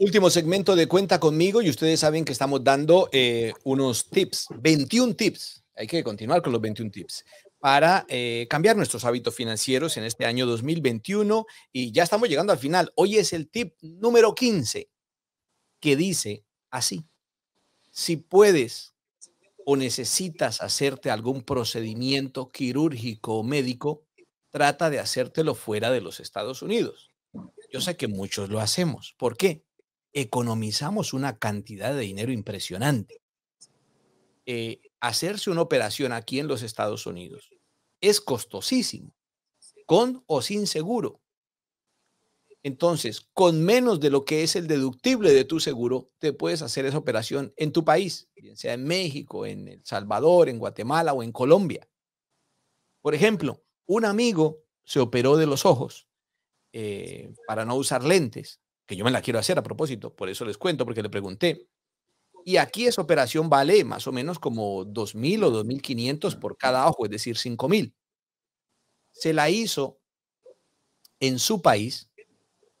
Último segmento de Cuenta conmigo y ustedes saben que estamos dando eh, unos tips, 21 tips. Hay que continuar con los 21 tips para eh, cambiar nuestros hábitos financieros en este año 2021 y ya estamos llegando al final. Hoy es el tip número 15 que dice así, si puedes o necesitas hacerte algún procedimiento quirúrgico o médico, trata de hacértelo fuera de los Estados Unidos. Yo sé que muchos lo hacemos. ¿Por qué? economizamos una cantidad de dinero impresionante. Eh, hacerse una operación aquí en los Estados Unidos es costosísimo, con o sin seguro. Entonces, con menos de lo que es el deductible de tu seguro, te puedes hacer esa operación en tu país, sea en México, en El Salvador, en Guatemala o en Colombia. Por ejemplo, un amigo se operó de los ojos eh, para no usar lentes que yo me la quiero hacer a propósito, por eso les cuento, porque le pregunté. Y aquí esa operación vale más o menos como 2.000 o 2.500 por cada ojo, es decir, 5.000. Se la hizo en su país,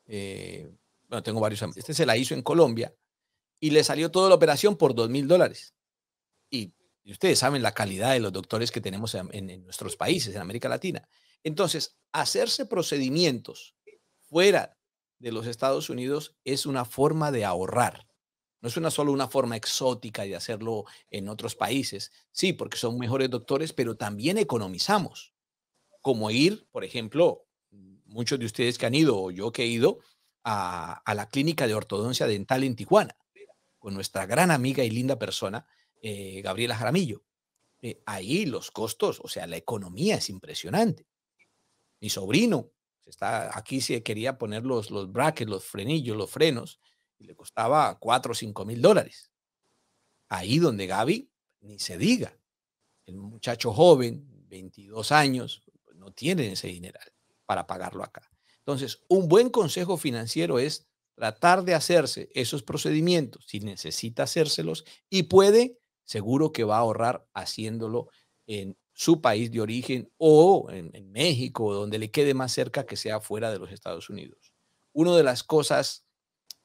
eh, bueno, tengo varios, este se la hizo en Colombia y le salió toda la operación por 2.000 dólares. Y, ustedes saben la calidad de los doctores que tenemos en, en nuestros países, en América Latina. Entonces, hacerse procedimientos fuera de los Estados Unidos es una forma de ahorrar. No es una solo una forma exótica de hacerlo en otros países. Sí, porque son mejores doctores, pero también economizamos. Como ir, por ejemplo, muchos de ustedes que han ido o yo que he ido a, la clínica de ortodoncia dental en Tijuana con nuestra gran amiga y linda persona, eh, Gabriela Jaramillo. Eh, ahí los costos, o sea, la economía es impresionante. Mi sobrino aquí se quería poner los, los brackets, los frenillos, los frenos, y le costaba 4 o 5 mil dólares. Ahí donde Gaby, ni se diga, el muchacho joven, 22 años, pues, no tiene ese dinero para pagarlo acá. Entonces, un buen consejo financiero es tratar de hacerse esos procedimientos si necesita hacérselos y puede, seguro que va a ahorrar haciéndolo en su país de origen o en, México, donde le quede más cerca que sea fuera de los Estados Unidos. Una de las cosas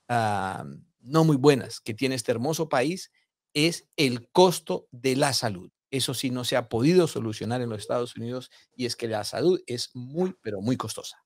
ah, no muy buenas que tiene este hermoso país es el costo de la salud. Eso sí no se ha podido solucionar en los Estados Unidos y es que la salud es muy, pero muy costosa.